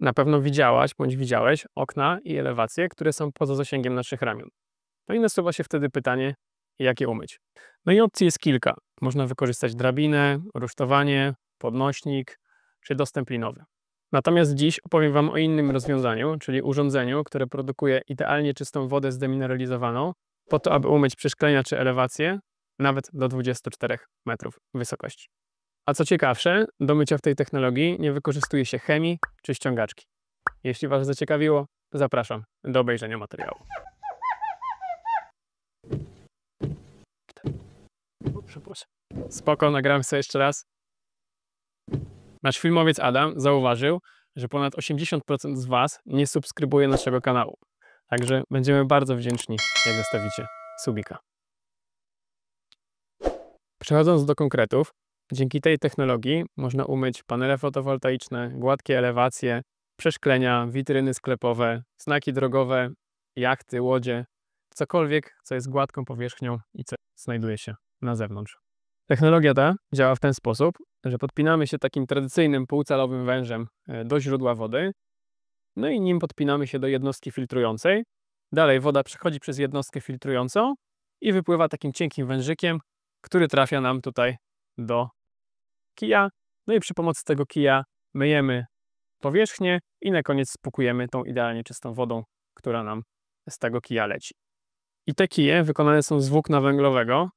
Na pewno widziałaś bądź widziałeś okna i elewacje, które są poza zasięgiem naszych ramion. No i nasuwa się wtedy pytanie, jak je umyć. No i opcji jest kilka. Można wykorzystać drabinę, rusztowanie, podnośnik czy dostęp linowy. Natomiast dziś opowiem Wam o innym rozwiązaniu, czyli urządzeniu, które produkuje idealnie czystą wodę zdemineralizowaną po to, aby umyć przeszklenia czy elewacje nawet do 24 metrów wysokości. A co ciekawsze, do mycia w tej technologii nie wykorzystuje się chemii czy ściągaczki. Jeśli Was zaciekawiło, zapraszam do obejrzenia materiału. Przepraszam. Spoko, nagram sobie jeszcze raz. Nasz filmowiec Adam zauważył, że ponad 80% z Was nie subskrybuje naszego kanału. Także będziemy bardzo wdzięczni, jak zostawicie subika. Przechodząc do konkretów, Dzięki tej technologii można umyć panele fotowoltaiczne, gładkie elewacje, przeszklenia, witryny sklepowe, znaki drogowe, jachty, łodzie, cokolwiek, co jest gładką powierzchnią i co znajduje się na zewnątrz. Technologia ta działa w ten sposób, że podpinamy się takim tradycyjnym półcalowym wężem e, do źródła wody, no i nim podpinamy się do jednostki filtrującej. Dalej woda przechodzi przez jednostkę filtrującą i wypływa takim cienkim wężykiem, który trafia nam tutaj do kija, no i przy pomocy tego kija myjemy powierzchnię i na koniec spłukujemy tą idealnie czystą wodą, która nam z tego kija leci. I te kije wykonane są z włókna węglowego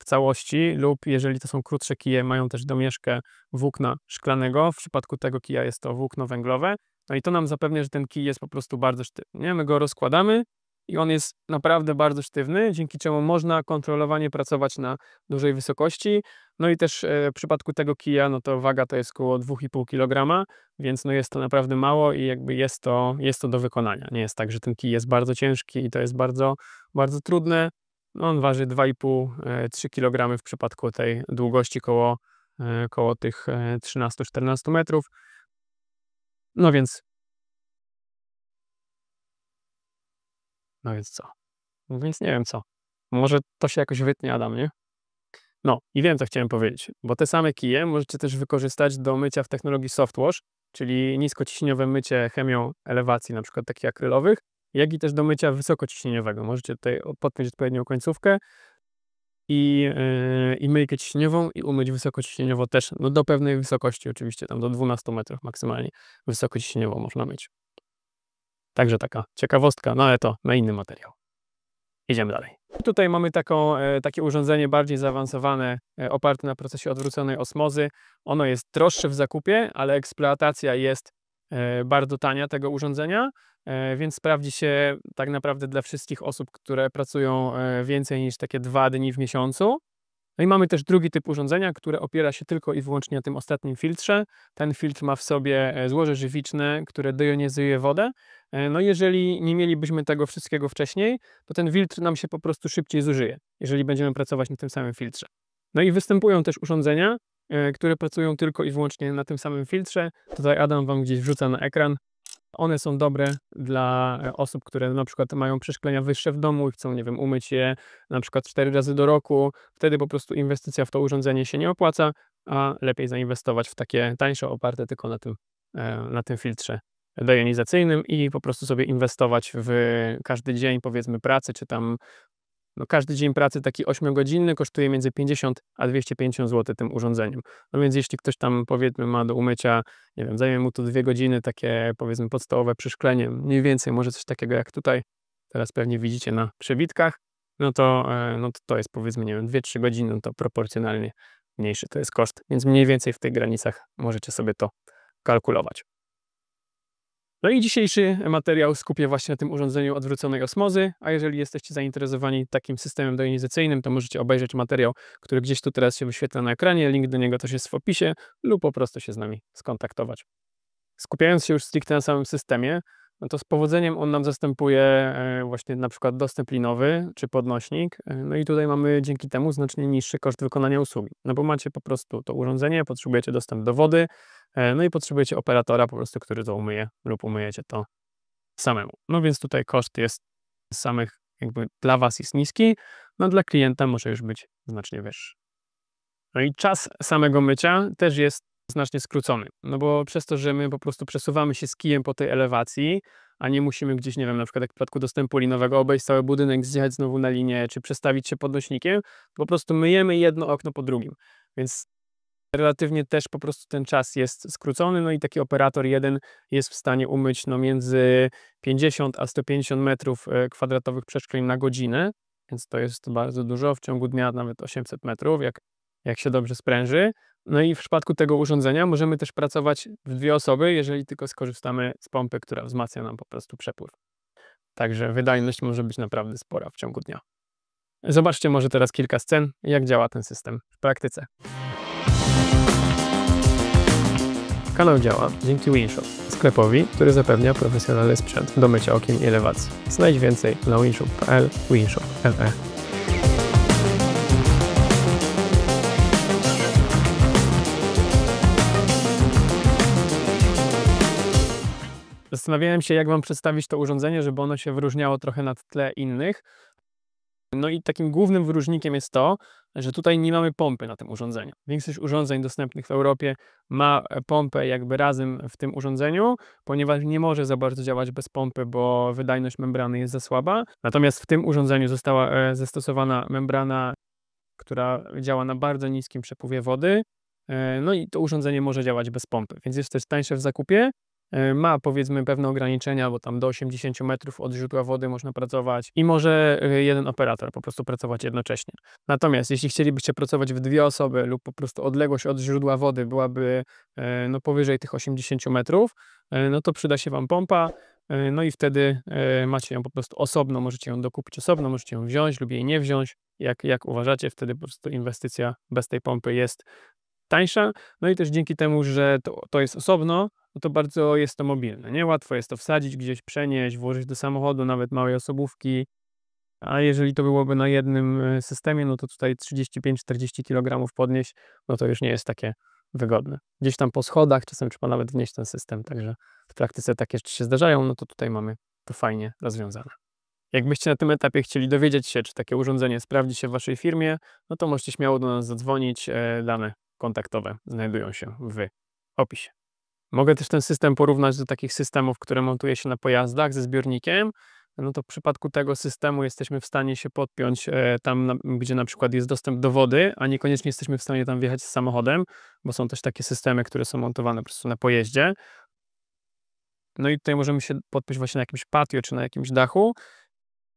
w całości lub jeżeli to są krótsze kije, mają też domieszkę włókna szklanego. W przypadku tego kija jest to włókno węglowe. No i to nam zapewnia, że ten kij jest po prostu bardzo sztywny. Nie? My go rozkładamy i on jest naprawdę bardzo sztywny, dzięki czemu można kontrolowanie pracować na dużej wysokości. No i też e, w przypadku tego kija, no to waga to jest około 2,5 kg, więc no jest to naprawdę mało i jakby jest to, jest to do wykonania. Nie jest tak, że ten kij jest bardzo ciężki i to jest bardzo, bardzo trudne. No, on waży 2,5-3 e, kg w przypadku tej długości koło, e, koło tych 13-14 metrów. No więc. No więc co? No więc nie wiem co. Może to się jakoś wytnie, Adam, nie? No i wiem, co chciałem powiedzieć, bo te same kije możecie też wykorzystać do mycia w technologii softwash, czyli niskociśnieniowe mycie chemią elewacji, na przykład takich akrylowych, jak i też do mycia wysokociśnieniowego. Możecie tutaj podpiąć odpowiednią końcówkę i, yy, i myjkę ciśnieniową i umyć wysokociśnieniowo też, no do pewnej wysokości oczywiście, tam do 12 metrów maksymalnie wysokociśnieniowo można myć. Także taka ciekawostka, no ale to na inny materiał. Idziemy dalej. Tutaj mamy taką, e, takie urządzenie bardziej zaawansowane, e, oparte na procesie odwróconej osmozy. Ono jest droższe w zakupie, ale eksploatacja jest e, bardzo tania tego urządzenia, więc sprawdzi się tak naprawdę dla wszystkich osób, które pracują więcej niż takie dwa dni w miesiącu. No i mamy też drugi typ urządzenia, które opiera się tylko i wyłącznie na tym ostatnim filtrze. Ten filtr ma w sobie e, złoże żywiczne, które dejonizuje wodę. E, no jeżeli nie mielibyśmy tego wszystkiego wcześniej, to ten filtr nam się po prostu szybciej zużyje, jeżeli będziemy pracować na tym samym filtrze. No i występują też urządzenia, e, które pracują tylko i wyłącznie na tym samym filtrze. Tutaj Adam Wam gdzieś wrzuca na ekran one są dobre dla e, osób, które na przykład mają przeszklenia wyższe w domu i chcą, nie wiem, umyć je na przykład cztery razy do roku. Wtedy po prostu inwestycja w to urządzenie się nie opłaca, a lepiej zainwestować w takie tańsze, oparte tylko na tym, e, na tym filtrze dejonizacyjnym i po prostu sobie inwestować w każdy dzień, powiedzmy, pracy, czy tam no każdy dzień pracy taki 8-godzinny kosztuje między 50 a 250 zł tym urządzeniem. No więc jeśli ktoś tam powiedzmy ma do umycia, nie wiem, zajmie mu to dwie godziny, takie powiedzmy podstawowe przyszklenie, mniej więcej może coś takiego jak tutaj, teraz pewnie widzicie na przebitkach, no to, e, no to, to jest powiedzmy, nie wiem, 2-3 godziny, to proporcjonalnie mniejszy to jest koszt, więc mniej więcej w tych granicach możecie sobie to kalkulować. No i dzisiejszy materiał skupię właśnie na tym urządzeniu odwróconej osmozy, a jeżeli jesteście zainteresowani takim systemem dojonizacyjnym, to możecie obejrzeć materiał, który gdzieś tu teraz się wyświetla na ekranie, link do niego też jest w opisie, lub po prostu się z nami skontaktować. Skupiając się już stricte na samym systemie, no to z powodzeniem on nam zastępuje e, właśnie na przykład dostęp linowy czy podnośnik. E, no i tutaj mamy dzięki temu znacznie niższy koszt wykonania usługi. No bo macie po prostu to urządzenie, potrzebujecie dostęp do wody, E, no i potrzebujecie operatora po prostu, który to umyje lub umyjecie to samemu. No więc tutaj koszt jest samych, jakby dla Was jest niski, no dla klienta może już być znacznie wyższy. No i czas samego mycia też jest znacznie skrócony, no bo przez to, że my po prostu przesuwamy się z kijem po tej elewacji, a nie musimy gdzieś, nie wiem, na przykład jak w przypadku dostępu linowego obejść cały budynek, zjechać znowu na linię, czy przestawić się podnośnikiem, po prostu myjemy jedno okno po drugim. Więc relatywnie też po prostu ten czas jest skrócony, no i taki operator jeden jest w stanie umyć no, między 50 a 150 metrów e, kwadratowych przeszkleń na godzinę, więc to jest bardzo dużo, w ciągu dnia nawet 800 metrów, jak, jak się dobrze spręży. No i w przypadku tego urządzenia możemy też pracować w dwie osoby, jeżeli tylko skorzystamy z pompy, która wzmacnia nam po prostu przepływ. Także wydajność może być naprawdę spora w ciągu dnia. Zobaczcie może teraz kilka scen, jak działa ten system w praktyce. Kanał działa dzięki Winshop, sklepowi, który zapewnia profesjonalny sprzęt do mycia okien i elewacji. Znajdź więcej na winshop.pl, winshop.le. Zastanawiałem się, jak Wam przedstawić to urządzenie, żeby ono się wyróżniało trochę na tle innych. No i takim głównym wyróżnikiem jest to, że tutaj nie mamy pompy na tym urządzeniu. Większość urządzeń dostępnych w Europie ma e, pompę jakby razem w tym urządzeniu, ponieważ nie może za bardzo działać bez pompy, bo wydajność membrany jest za słaba. Natomiast w tym urządzeniu została e, zastosowana membrana, która działa na bardzo niskim przepływie wody. E, no i to urządzenie może działać bez pompy, więc jest też tańsze w zakupie, E, ma powiedzmy pewne ograniczenia, bo tam do 80 metrów od źródła wody można pracować i może e, jeden operator po prostu pracować jednocześnie. Natomiast jeśli chcielibyście pracować w dwie osoby lub po prostu odległość od źródła wody byłaby e, no, powyżej tych 80 metrów, no to przyda się Wam pompa, no i wtedy macie ją po prostu osobno, możecie ją dokupić osobno, możecie ją wziąć lub jej nie wziąć. Jak, jak uważacie, wtedy po prostu inwestycja bez tej pompy jest tańsza, no i też dzięki temu, że to, to jest osobno, no to bardzo jest to mobilne, nie? Łatwo jest to wsadzić gdzieś, przenieść, włożyć do samochodu, nawet małej osobówki, a jeżeli to byłoby na jednym e, systemie, no to tutaj 35-40 kg podnieść, no to już nie jest takie wygodne. Gdzieś tam po schodach czasem trzeba nawet wnieść ten system, także w praktyce takie rzeczy się zdarzają, no to tutaj mamy to fajnie rozwiązane. Jakbyście na tym etapie chcieli dowiedzieć się, czy takie urządzenie sprawdzi się w Waszej firmie, no to możecie śmiało do nas zadzwonić. E, dane kontaktowe znajdują się w opisie. Mogę też ten system porównać do takich systemów, które montuje się na pojazdach ze zbiornikiem. No to w przypadku tego systemu jesteśmy w stanie się podpiąć e, tam, gdzie na przykład jest dostęp do wody, a niekoniecznie jesteśmy w stanie tam wjechać z samochodem, bo są też takie systemy, które są montowane po prostu na pojeździe. No i tutaj możemy się podpiąć właśnie na jakimś patio czy na jakimś dachu.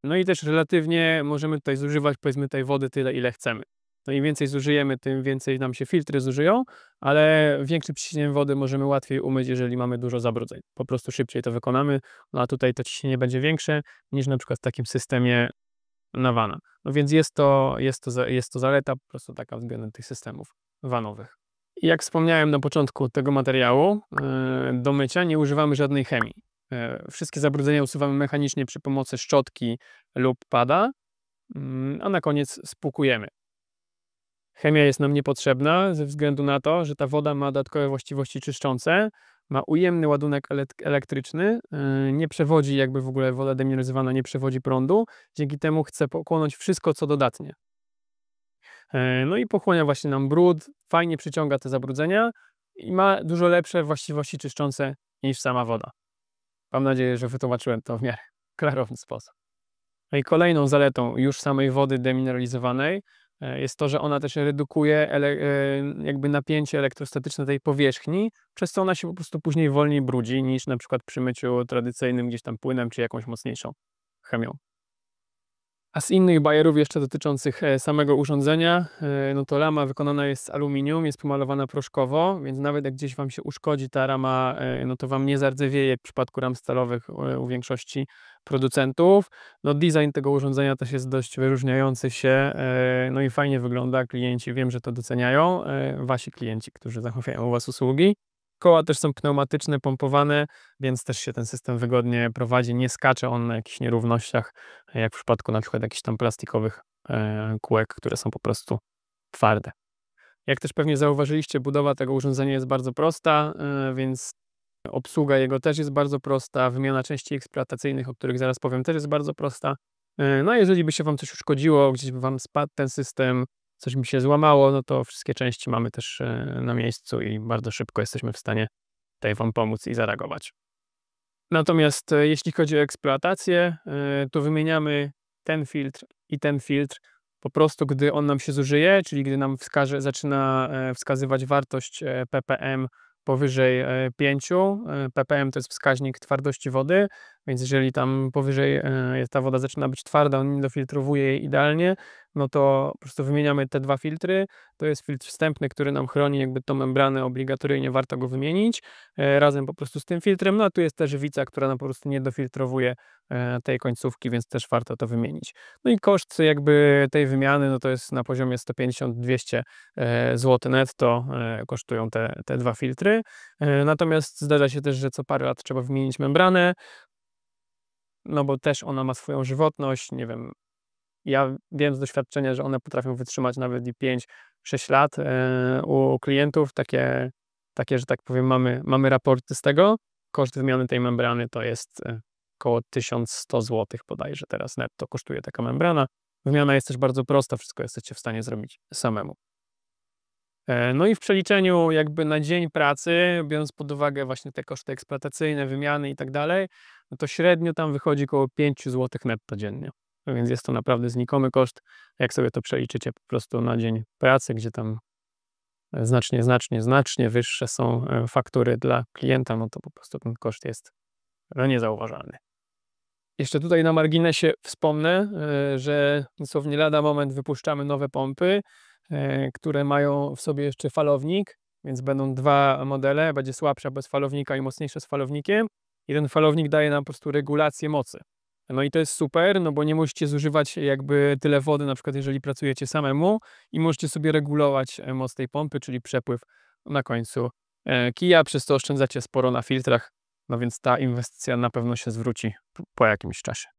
No i też relatywnie możemy tutaj zużywać powiedzmy tej wody tyle, ile chcemy. No im więcej zużyjemy, tym więcej nam się filtry zużyją, ale większym ciśnieniem wody możemy łatwiej umyć, jeżeli mamy dużo zabrudzeń. Po prostu szybciej to wykonamy, no a tutaj to ciśnienie będzie większe niż na przykład w takim systemie na wana. No więc jest to, jest to, jest to zaleta po prostu taka względem tych systemów vanowych. Jak wspomniałem na początku tego materiału, e, do mycia nie używamy żadnej chemii. E, wszystkie zabrudzenia usuwamy mechanicznie przy pomocy szczotki lub pada, mm, a na koniec spłukujemy. Chemia jest nam niepotrzebna ze względu na to, że ta woda ma dodatkowe właściwości czyszczące, ma ujemny ładunek elektryczny, yy, nie przewodzi jakby w ogóle woda demineralizowana nie przewodzi prądu, dzięki temu chce pochłonąć wszystko co dodatnie. Yy, no i pochłania właśnie nam brud, fajnie przyciąga te zabrudzenia i ma dużo lepsze właściwości czyszczące niż sama woda. Mam nadzieję, że wytłumaczyłem to w miarę klarowny sposób. No i kolejną zaletą już samej wody demineralizowanej E, jest to, że ona też redukuje e, jakby napięcie elektrostatyczne tej powierzchni, przez co ona się po prostu później wolniej brudzi niż na przykład przy myciu tradycyjnym gdzieś tam płynem czy jakąś mocniejszą chemią. A z innych bajerów jeszcze dotyczących e, samego urządzenia, no to lama wykonana jest z aluminium, jest pomalowana proszkowo, więc nawet jak gdzieś Wam się uszkodzi ta rama, no to Wam nie zardzewieje w przypadku ram stalowych u większości producentów. No design tego urządzenia też jest dość wyróżniający się, e, no i fajnie wygląda. Klienci wiem, że to doceniają, e, wasi klienci, którzy zachowują u was usługi. Koła też są pneumatyczne, pompowane, więc też się ten system wygodnie prowadzi. Nie skacze on na jakichś nierównościach, jak w przypadku na przykład jakichś tam plastikowych e, kółek, które są po prostu twarde. Jak też pewnie zauważyliście, budowa tego urządzenia jest bardzo prosta, więc Obsługa jego też jest bardzo prosta, wymiana części eksploatacyjnych, o których zaraz powiem, też jest bardzo prosta. E, no a jeżeli by się Wam coś uszkodziło, gdzieś by Wam spadł ten system, coś mi się złamało, no to wszystkie części mamy też e, na miejscu i bardzo szybko jesteśmy w stanie tutaj Wam pomóc i zareagować. Natomiast e, jeśli chodzi o eksploatację, to wymieniamy ten filtr i ten filtr po prostu, gdy on nam się zużyje, czyli gdy nam wskaże, zaczyna wskazywać wartość ppm powyżej 5. E, ppm e, to jest wskaźnik twardości wody, więc jeżeli tam powyżej e, ta woda zaczyna być twarda, on nie dofiltrowuje jej idealnie, no to po prostu wymieniamy te dwa filtry. To jest filtr wstępny, który nam chroni jakby tą membranę obligatoryjnie, warto go wymienić e, razem po prostu z tym filtrem. No a tu jest ta żywica, która nam po prostu nie dofiltrowuje e, tej końcówki, więc też warto to wymienić. No i koszt jakby tej wymiany, no to jest na poziomie 150-200 zł netto kosztują te, te dwa filtry. Natomiast zdarza się też, że co parę lat trzeba wymienić membranę, no bo też ona ma swoją żywotność, nie wiem, ja wiem z doświadczenia, że one potrafią wytrzymać nawet i 5-6 lat e, u klientów, takie, takie, że tak powiem, mamy, mamy raporty z tego. Koszt wymiany tej membrany to jest e, około 1100 zł bodajże teraz netto kosztuje taka membrana. Wymiana jest też bardzo prosta, wszystko jesteście w stanie zrobić samemu. E, no i w przeliczeniu jakby na dzień pracy, biorąc pod uwagę właśnie te koszty eksploatacyjne, wymiany i tak dalej, no to średnio tam wychodzi około 5 zł netto dziennie. No więc jest to naprawdę znikomy koszt, jak sobie to przeliczycie po prostu na dzień pracy, gdzie tam e, znacznie, znacznie, znacznie wyższe są e, faktury dla klienta, no to po prostu ten koszt jest no, niezauważalny. Jeszcze tutaj na marginesie wspomnę, że dosłownie lada moment wypuszczamy nowe pompy, E, które mają w sobie jeszcze falownik, więc będą dwa modele, będzie słabsza bez falownika i mocniejsza z falownikiem. Jeden falownik daje nam po prostu regulację mocy. No i to jest super, no bo nie musicie zużywać jakby tyle wody, na przykład jeżeli pracujecie samemu i możecie sobie regulować e, moc tej pompy, czyli przepływ na końcu e, kija, przez to oszczędzacie sporo na filtrach, no więc ta inwestycja na pewno się zwróci po jakimś czasie.